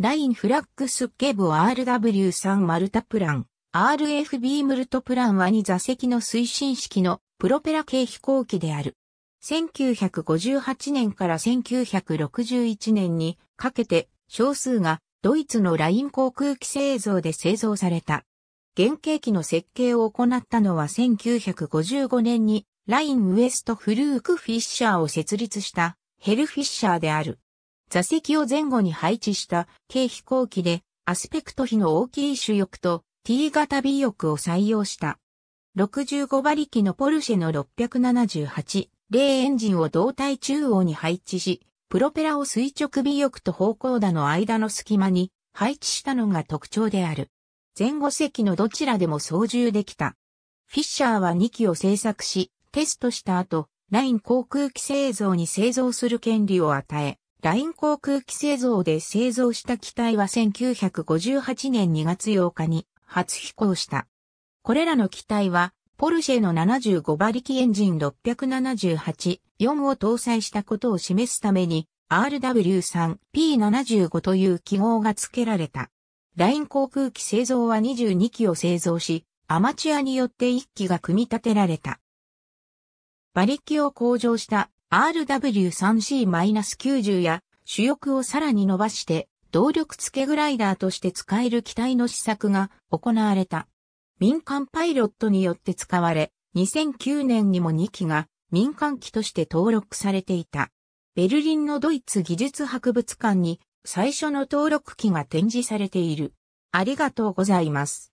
ラインフラックスケブ RW3 マルタプラン。RFB ムルトプランは2座席の推進式のプロペラ系飛行機である。1958年から1961年にかけて少数がドイツのライン航空機製造で製造された。原型機の設計を行ったのは1955年にラインウエストフルークフィッシャーを設立したヘルフィッシャーである。座席を前後に配置した軽飛行機でアスペクト比の大きい主翼と T 型 B 翼を採用した。65馬力のポルシェの678例エンジンを胴体中央に配置し、プロペラを垂直尾翼と方向舵の間の隙間に配置したのが特徴である。前後席のどちらでも操縦できた。フィッシャーは2機を製作し、テストした後、ライン航空機製造に製造する権利を与え、ライン航空機製造で製造した機体は1958年2月8日に初飛行した。これらの機体は、ポルシェの75馬力エンジン678-4を搭載したことを示すために、RW3P75 という記号が付けられた。ライン航空機製造は22機を製造し、アマチュアによって1機が組み立てられた。馬力を向上した RW3C-90 や主翼をさらに伸ばして動力付けグライダーとして使える機体の試作が行われた。民間パイロットによって使われ、2009年にも2機が民間機として登録されていた。ベルリンのドイツ技術博物館に最初の登録機が展示されている。ありがとうございます。